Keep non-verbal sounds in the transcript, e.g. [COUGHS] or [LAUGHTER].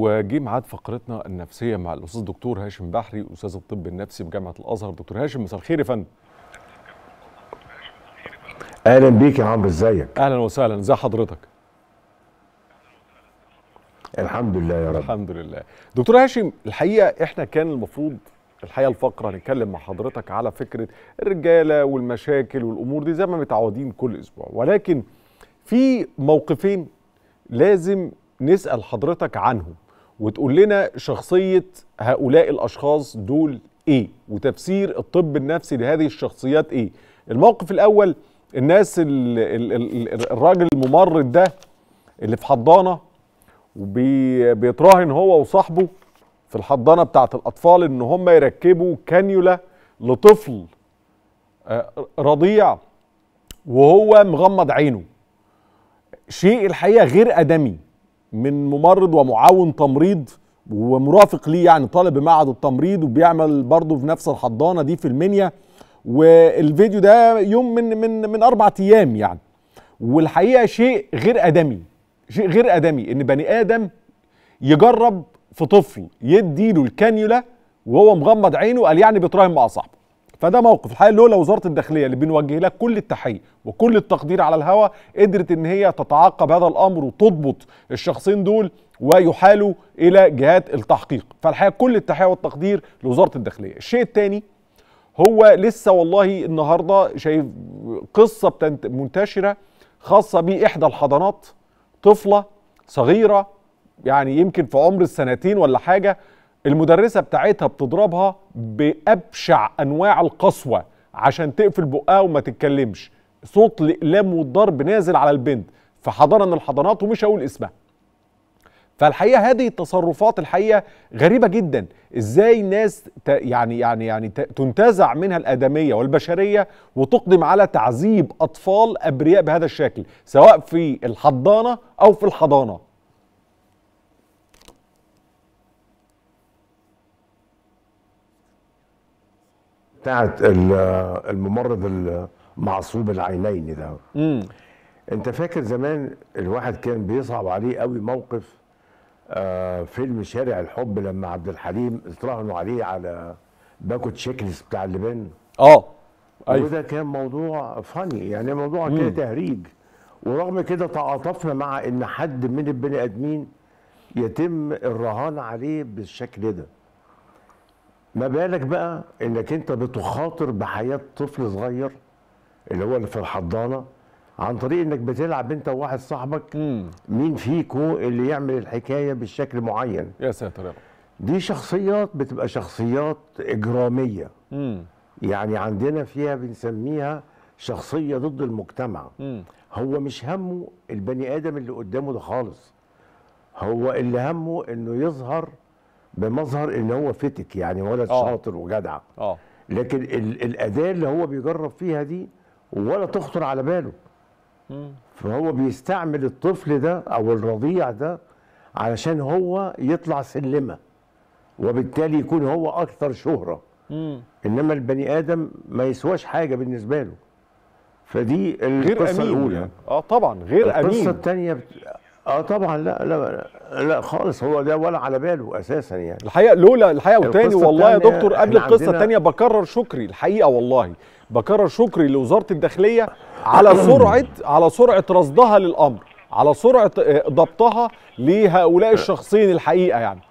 وجي ميعاد فقرتنا النفسيه مع الاستاذ الدكتور هاشم بحري استاذ الطب النفسي بجامعه الازهر دكتور هاشم مساء الخير يا فندم اهلا بيك يا عمرو ازيك اهلا وسهلا ازي حضرتك الحمد لله يا رب الحمد لله دكتور هاشم الحقيقه احنا كان المفروض الحقيقه الفقره هنتكلم مع حضرتك على فكره الرجاله والمشاكل والامور دي زي ما متعودين كل اسبوع ولكن في موقفين لازم نسال حضرتك عنهم وتقول لنا شخصية هؤلاء الأشخاص دول إيه وتفسير الطب النفسي لهذه الشخصيات إيه الموقف الأول الناس الراجل الممرض ده اللي في حضانة وبيتراهن هو وصاحبه في الحضانة بتاعة الأطفال إن هم يركبوا كانيولا لطفل آه، رضيع وهو مغمض عينه شيء الحقيقة غير أدمي من ممرض ومعاون تمريض ومرافق ليه يعني طالب بمعهد التمريض وبيعمل برضه في نفس الحضانه دي في المنيا والفيديو ده يوم من من من اربع ايام يعني والحقيقه شيء غير ادمي شيء غير ادمي ان بني ادم يجرب في طفل يدي له الكانيولا وهو مغمض عينه قال يعني بيتراهن مع صاحبه فده موقف الحقيقه لولا وزاره الداخليه اللي بنوجه لها كل التحيه وكل التقدير على الهوا قدرت ان هي تتعقب هذا الامر وتضبط الشخصين دول ويحالوا الى جهات التحقيق فالحقيقه كل التحيه والتقدير لوزاره الداخليه الشيء الثاني هو لسه والله النهارده شايف قصه منتشره خاصه باحدى الحضانات طفله صغيره يعني يمكن في عمر السنتين ولا حاجه المدرسة بتاعتها بتضربها بأبشع أنواع القسوة عشان تقفل بقها وما تتكلمش صوت الإقلام والضرب نازل على البنت في حضانة من الحضانات ومش هقول اسمها فالحقيقه هذه التصرفات الحقيقه غريبه جدا ازاي ناس يعني يعني يعني تنتزع منها الادميه والبشريه وتقدم على تعذيب اطفال ابرياء بهذا الشكل سواء في الحضانه او في الحضانه بتاعت الممرض المعصوب العينين ده مم. انت فاكر زمان الواحد كان بيصعب عليه قوي موقف آه فيلم شارع الحب لما عبد الحليم اتراهنوا عليه على باكو تشيكلس بتاع اللبان اه ايوه وده كان موضوع فاني يعني موضوع كده تهريج ورغم كده تعاطفنا مع ان حد من البني ادمين يتم الرهان عليه بالشكل ده ما بالك بقى انك انت بتخاطر بحياه طفل صغير اللي هو اللي في الحضانه عن طريق انك بتلعب انت وواحد صاحبك مم. مين فيكو اللي يعمل الحكايه بالشكل معين يا ساتر يا دي شخصيات بتبقى شخصيات اجراميه مم. يعني عندنا فيها بنسميها شخصيه ضد المجتمع مم. هو مش همه البني ادم اللي قدامه ده خالص هو اللي همه انه يظهر بمظهر ان هو فتك يعني ولد أوه. شاطر وجدع أوه. لكن الاداه اللي هو بيجرب فيها دي ولا تخطر على باله مم. فهو بيستعمل الطفل ده او الرضيع ده علشان هو يطلع سلمه وبالتالي يكون هو اكثر شهره مم. انما البني ادم ما يسواش حاجه بالنسبه له فدي القصه غير الاولى يعني. اه طبعا غير القصة امين القصه الثانيه اه طبعا لا لا لا خالص هو ده ولا على باله اساسا يعني الحقيقه لولا الحقيقه وتاني والله يا دكتور قبل القصه الثانيه بكرر شكري الحقيقه والله بكرر شكري لوزاره الداخليه على [COUGHS] سرعه على سرعه رصدها للامر على سرعه آه، ضبطها لهؤلاء الشخصين الحقيقه يعني